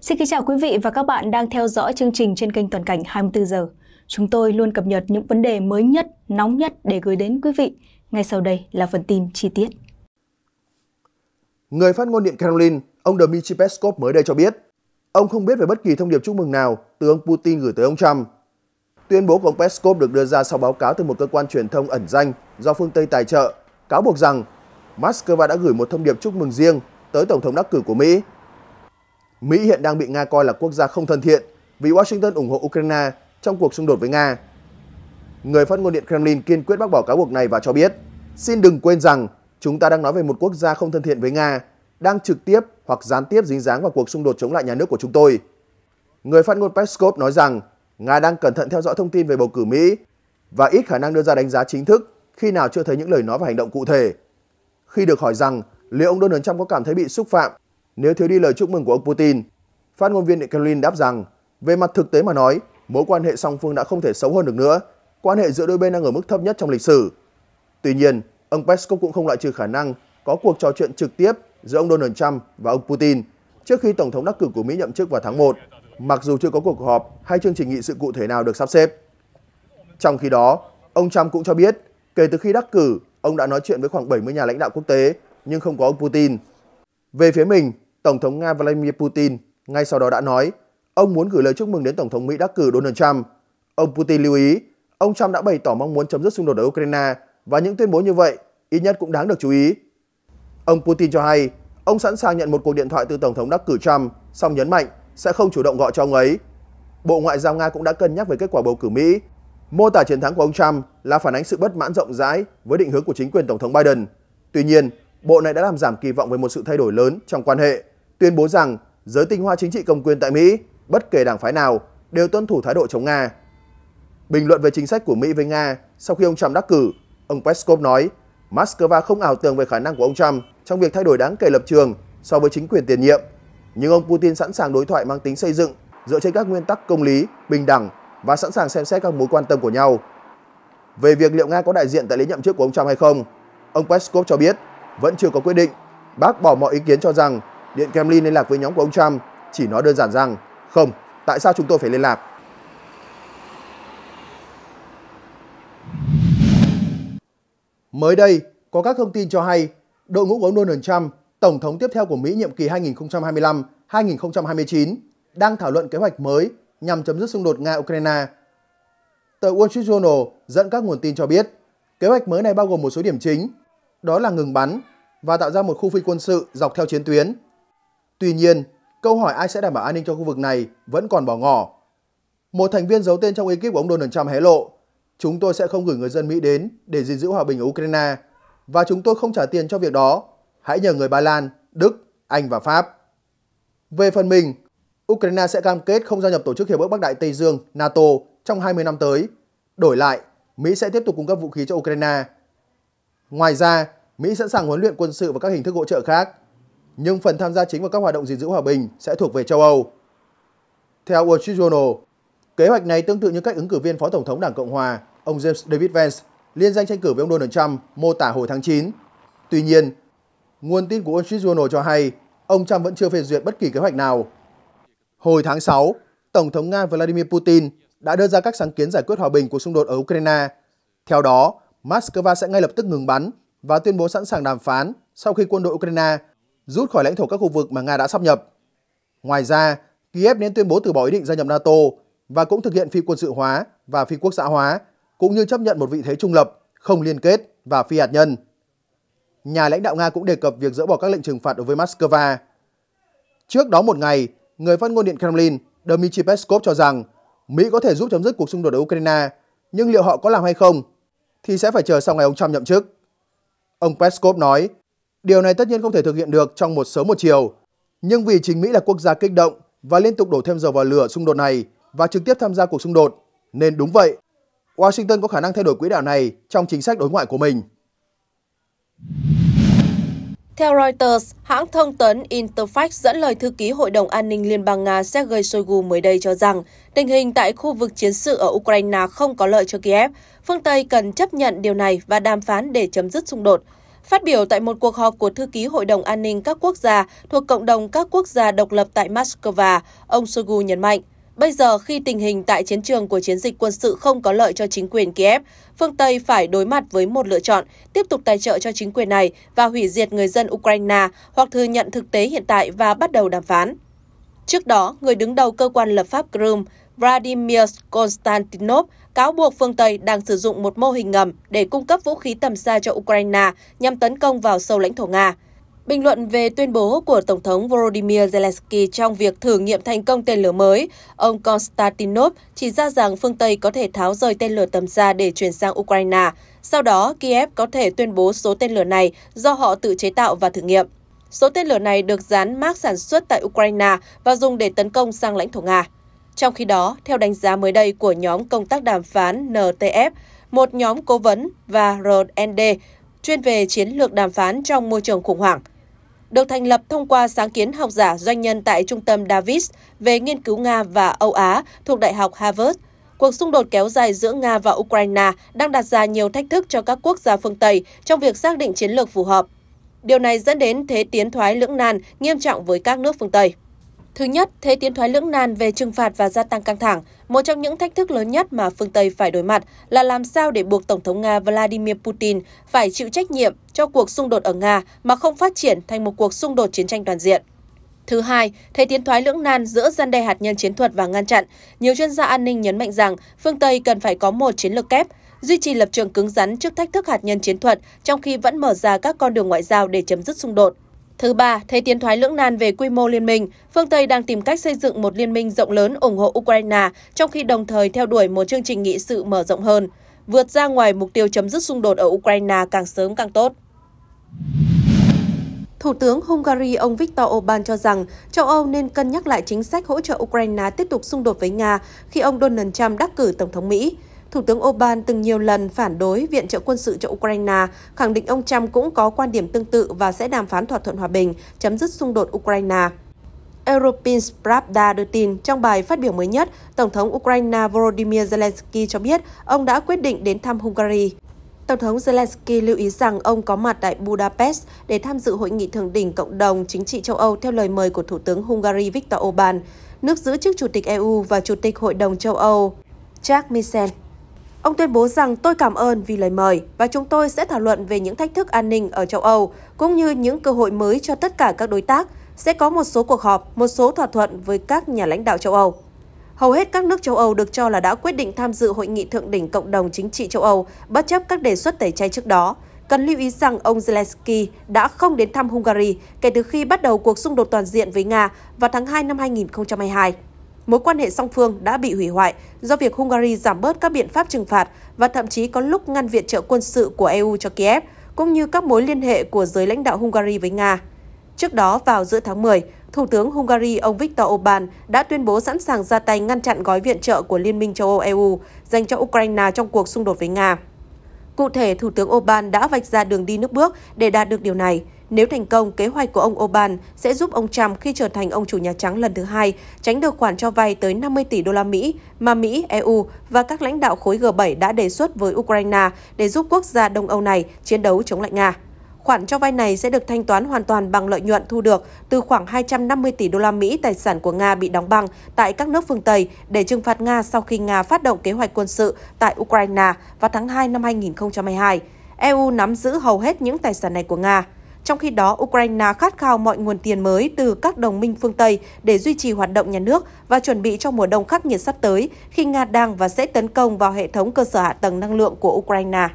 Xin kính chào quý vị và các bạn đang theo dõi chương trình trên kênh Toàn cảnh 24 giờ. Chúng tôi luôn cập nhật những vấn đề mới nhất, nóng nhất để gửi đến quý vị. Ngay sau đây là phần tin chi tiết. Người phát ngôn Điện Kremlin, ông Dmitry Peskov mới đây cho biết, ông không biết về bất kỳ thông điệp chúc mừng nào từ ông Putin gửi tới ông Trump. Tuyên bố của ông Peskov được đưa ra sau báo cáo từ một cơ quan truyền thông ẩn danh do phương Tây tài trợ, cáo buộc rằng Moscow đã gửi một thông điệp chúc mừng riêng tới Tổng thống đắc cử của Mỹ Mỹ hiện đang bị Nga coi là quốc gia không thân thiện vì Washington ủng hộ Ukraine trong cuộc xung đột với Nga. Người phát ngôn Điện Kremlin kiên quyết bác bỏ cáo buộc này và cho biết, xin đừng quên rằng chúng ta đang nói về một quốc gia không thân thiện với Nga, đang trực tiếp hoặc gián tiếp dính dáng vào cuộc xung đột chống lại nhà nước của chúng tôi. Người phát ngôn Peskov nói rằng Nga đang cẩn thận theo dõi thông tin về bầu cử Mỹ và ít khả năng đưa ra đánh giá chính thức khi nào chưa thấy những lời nói và hành động cụ thể. Khi được hỏi rằng liệu ông Donald Trump có cảm thấy bị xúc phạm nếu thiếu đi lời chúc mừng của ông Putin. Phát ngôn viên Điện Kremlin đáp rằng, về mặt thực tế mà nói, mối quan hệ song phương đã không thể xấu hơn được nữa, quan hệ giữa đôi bên đang ở mức thấp nhất trong lịch sử. Tuy nhiên, ông Peskov cũng không loại trừ khả năng có cuộc trò chuyện trực tiếp giữa ông Donald Trump và ông Putin trước khi Tổng thống đắc cử của Mỹ nhậm chức vào tháng 1, mặc dù chưa có cuộc họp hay chương trình nghị sự cụ thể nào được sắp xếp. Trong khi đó, ông Trump cũng cho biết, kể từ khi đắc cử, ông đã nói chuyện với khoảng 70 nhà lãnh đạo quốc tế, nhưng không có ông Putin. Về phía mình, Tổng thống Nga Vladimir Putin ngay sau đó đã nói ông muốn gửi lời chúc mừng đến Tổng thống Mỹ đắc cử Donald Trump. Ông Putin lưu ý, ông Trump đã bày tỏ mong muốn chấm dứt xung đột ở Ukraine và những tuyên bố như vậy ít nhất cũng đáng được chú ý. Ông Putin cho hay, ông sẵn sàng nhận một cuộc điện thoại từ Tổng thống đắc cử Trump, song nhấn mạnh sẽ không chủ động gọi cho ông ấy. Bộ Ngoại giao Nga cũng đã cân nhắc về kết quả bầu cử Mỹ, mô tả chiến thắng của ông Trump là phản ánh sự bất mãn rộng rãi với định hướng của chính quyền Tổng thống Biden. Tuy nhiên, bộ này đã làm giảm kỳ vọng về một sự thay đổi lớn trong quan hệ tuyên bố rằng giới tinh hoa chính trị cầm quyền tại Mỹ, bất kể đảng phái nào, đều tuân thủ thái độ chống Nga. Bình luận về chính sách của Mỹ với Nga sau khi ông Trump đắc cử, ông Peskov nói Moscow không ảo tưởng về khả năng của ông Trump trong việc thay đổi đáng kể lập trường so với chính quyền tiền nhiệm. Nhưng ông Putin sẵn sàng đối thoại mang tính xây dựng dựa trên các nguyên tắc công lý, bình đẳng và sẵn sàng xem xét các mối quan tâm của nhau. Về việc liệu Nga có đại diện tại lễ nhậm chức của ông Trump hay không, ông Peskov cho biết vẫn chưa có quyết định, bác bỏ mọi ý kiến cho rằng Điện Kremlin liên lạc với nhóm của ông Trump chỉ nói đơn giản rằng không, tại sao chúng tôi phải liên lạc? Mới đây, có các thông tin cho hay đội ngũ của ông Donald Trump, tổng thống tiếp theo của Mỹ nhiệm kỳ 2025-2029, đang thảo luận kế hoạch mới nhằm chấm dứt xung đột Nga-Ukraine. Tờ Wall Street Journal dẫn các nguồn tin cho biết, kế hoạch mới này bao gồm một số điểm chính, đó là ngừng bắn và tạo ra một khu phi quân sự dọc theo chiến tuyến Tuy nhiên, câu hỏi ai sẽ đảm bảo an ninh cho khu vực này vẫn còn bỏ ngỏ. Một thành viên giấu tên trong ekip của ông Donald Trump hé lộ, chúng tôi sẽ không gửi người dân Mỹ đến để gìn giữ hòa bình ở Ukraine và chúng tôi không trả tiền cho việc đó. Hãy nhờ người Ba Lan, Đức, Anh và Pháp. Về phần mình, Ukraine sẽ cam kết không gia nhập Tổ chức Hiệp ước Bắc Đại Tây Dương NATO trong 20 năm tới. Đổi lại, Mỹ sẽ tiếp tục cung cấp vũ khí cho Ukraine. Ngoài ra, Mỹ sẵn sàng huấn luyện quân sự và các hình thức hỗ trợ khác nhưng phần tham gia chính vào các hoạt động gìn giữ hòa bình sẽ thuộc về châu Âu. Theo Wall Street Journal, kế hoạch này tương tự như cách ứng cử viên Phó Tổng thống Đảng Cộng Hòa, ông James David Vance, liên danh tranh cử với ông Donald Trump mô tả hồi tháng 9. Tuy nhiên, nguồn tin của Wall Street Journal cho hay ông Trump vẫn chưa phê duyệt bất kỳ kế hoạch nào. Hồi tháng 6, Tổng thống Nga Vladimir Putin đã đưa ra các sáng kiến giải quyết hòa bình cuộc xung đột ở Ukraine. Theo đó, Moscow sẽ ngay lập tức ngừng bắn và tuyên bố sẵn sàng đàm phán sau khi quân đội Ukraine rút khỏi lãnh thổ các khu vực mà Nga đã sắp nhập. Ngoài ra, Kiev nên tuyên bố từ bỏ ý định gia nhập NATO và cũng thực hiện phi quân sự hóa và phi quốc xã hóa, cũng như chấp nhận một vị thế trung lập, không liên kết và phi hạt nhân. Nhà lãnh đạo Nga cũng đề cập việc dỡ bỏ các lệnh trừng phạt đối với Moscow. Trước đó một ngày, người phát ngôn Điện Kremlin Dmitry Peskov cho rằng Mỹ có thể giúp chấm dứt cuộc xung đột ở Ukraine, nhưng liệu họ có làm hay không thì sẽ phải chờ sau ngày ông Trump nhậm chức. Ông Peskov nói Điều này tất nhiên không thể thực hiện được trong một sớm một chiều. Nhưng vì chính Mỹ là quốc gia kích động và liên tục đổ thêm dầu vào lửa xung đột này và trực tiếp tham gia cuộc xung đột, nên đúng vậy, Washington có khả năng thay đổi quỹ đạo này trong chính sách đối ngoại của mình. Theo Reuters, hãng thông tấn Interfax dẫn lời thư ký Hội đồng An ninh Liên bang Nga Sergei Shoigu mới đây cho rằng tình hình tại khu vực chiến sự ở Ukraine không có lợi cho Kiev. Phương Tây cần chấp nhận điều này và đàm phán để chấm dứt xung đột. Phát biểu tại một cuộc họp của Thư ký Hội đồng An ninh các quốc gia thuộc cộng đồng các quốc gia độc lập tại Moscow, ông Shoigu nhấn mạnh, Bây giờ khi tình hình tại chiến trường của chiến dịch quân sự không có lợi cho chính quyền Kiev, phương Tây phải đối mặt với một lựa chọn, tiếp tục tài trợ cho chính quyền này và hủy diệt người dân Ukraine hoặc thừa nhận thực tế hiện tại và bắt đầu đàm phán. Trước đó, người đứng đầu cơ quan lập pháp Crimea, Vladimir Konstantinov cáo buộc phương Tây đang sử dụng một mô hình ngầm để cung cấp vũ khí tầm xa cho Ukraine nhằm tấn công vào sâu lãnh thổ Nga. Bình luận về tuyên bố của Tổng thống Volodymyr Zelensky trong việc thử nghiệm thành công tên lửa mới, ông Konstantinov chỉ ra rằng phương Tây có thể tháo rời tên lửa tầm xa để chuyển sang Ukraine. Sau đó, Kiev có thể tuyên bố số tên lửa này do họ tự chế tạo và thử nghiệm. Số tên lửa này được dán mác sản xuất tại Ukraine và dùng để tấn công sang lãnh thổ Nga. Trong khi đó, theo đánh giá mới đây của nhóm công tác đàm phán NTF, một nhóm cố vấn và RND chuyên về chiến lược đàm phán trong môi trường khủng hoảng. Được thành lập thông qua sáng kiến học giả doanh nhân tại Trung tâm Davis về nghiên cứu Nga và Âu Á thuộc Đại học Harvard, cuộc xung đột kéo dài giữa Nga và Ukraine đang đặt ra nhiều thách thức cho các quốc gia phương Tây trong việc xác định chiến lược phù hợp. Điều này dẫn đến thế tiến thoái lưỡng nan nghiêm trọng với các nước phương Tây. Thứ nhất, thế tiến thoái lưỡng nan về trừng phạt và gia tăng căng thẳng, một trong những thách thức lớn nhất mà phương Tây phải đối mặt là làm sao để buộc Tổng thống Nga Vladimir Putin phải chịu trách nhiệm cho cuộc xung đột ở Nga mà không phát triển thành một cuộc xung đột chiến tranh toàn diện. Thứ hai, thế tiến thoái lưỡng nan giữa gian đe hạt nhân chiến thuật và ngăn chặn, nhiều chuyên gia an ninh nhấn mạnh rằng phương Tây cần phải có một chiến lược kép, duy trì lập trường cứng rắn trước thách thức hạt nhân chiến thuật trong khi vẫn mở ra các con đường ngoại giao để chấm dứt xung đột. Thứ ba, thấy tiến thoái lưỡng nan về quy mô liên minh, phương Tây đang tìm cách xây dựng một liên minh rộng lớn ủng hộ Ukraine, trong khi đồng thời theo đuổi một chương trình nghị sự mở rộng hơn, vượt ra ngoài mục tiêu chấm dứt xung đột ở Ukraine càng sớm càng tốt. Thủ tướng Hungary ông Viktor Orbán cho rằng châu Âu nên cân nhắc lại chính sách hỗ trợ Ukraine tiếp tục xung đột với Nga khi ông Donald Trump đắc cử Tổng thống Mỹ. Thủ tướng Orbán từng nhiều lần phản đối viện trợ quân sự cho Ukraine, khẳng định ông Trump cũng có quan điểm tương tự và sẽ đàm phán thỏa thuận hòa bình, chấm dứt xung đột Ukraine. European Pravda đưa tin, trong bài phát biểu mới nhất, Tổng thống Ukraine Volodymyr Zelensky cho biết ông đã quyết định đến thăm Hungary. Tổng thống Zelensky lưu ý rằng ông có mặt tại Budapest để tham dự hội nghị thượng đỉnh cộng đồng chính trị châu Âu theo lời mời của Thủ tướng Hungary Viktor Orbán, nước giữ chức Chủ tịch EU và Chủ tịch Hội đồng châu Âu Jack Michel. Ông tuyên bố rằng tôi cảm ơn vì lời mời và chúng tôi sẽ thảo luận về những thách thức an ninh ở châu Âu cũng như những cơ hội mới cho tất cả các đối tác. Sẽ có một số cuộc họp, một số thỏa thuận với các nhà lãnh đạo châu Âu. Hầu hết các nước châu Âu được cho là đã quyết định tham dự hội nghị thượng đỉnh cộng đồng chính trị châu Âu bất chấp các đề xuất tẩy chay trước đó. Cần lưu ý rằng ông Zelensky đã không đến thăm Hungary kể từ khi bắt đầu cuộc xung đột toàn diện với Nga vào tháng 2 năm 2022 mối quan hệ song phương đã bị hủy hoại do việc Hungary giảm bớt các biện pháp trừng phạt và thậm chí có lúc ngăn viện trợ quân sự của EU cho Kiev, cũng như các mối liên hệ của giới lãnh đạo Hungary với Nga. Trước đó, vào giữa tháng 10, Thủ tướng Hungary ông Viktor Orbán đã tuyên bố sẵn sàng ra tay ngăn chặn gói viện trợ của Liên minh châu Âu-EU dành cho Ukraine trong cuộc xung đột với Nga. Cụ thể, Thủ tướng Orbán đã vạch ra đường đi nước bước để đạt được điều này – nếu thành công, kế hoạch của ông Oban sẽ giúp ông Trump khi trở thành ông chủ Nhà Trắng lần thứ hai tránh được khoản cho vay tới 50 tỷ đô la Mỹ mà Mỹ, EU và các lãnh đạo khối G7 đã đề xuất với Ukraine để giúp quốc gia Đông Âu này chiến đấu chống lại Nga. Khoản cho vay này sẽ được thanh toán hoàn toàn bằng lợi nhuận thu được từ khoảng 250 tỷ đô la Mỹ tài sản của Nga bị đóng băng tại các nước phương Tây để trừng phạt Nga sau khi Nga phát động kế hoạch quân sự tại Ukraine vào tháng 2 năm 2022. EU nắm giữ hầu hết những tài sản này của Nga. Trong khi đó, Ukraine khát khao mọi nguồn tiền mới từ các đồng minh phương Tây để duy trì hoạt động nhà nước và chuẩn bị cho mùa đông khắc nghiệt sắp tới khi Nga đang và sẽ tấn công vào hệ thống cơ sở hạ tầng năng lượng của Ukraine.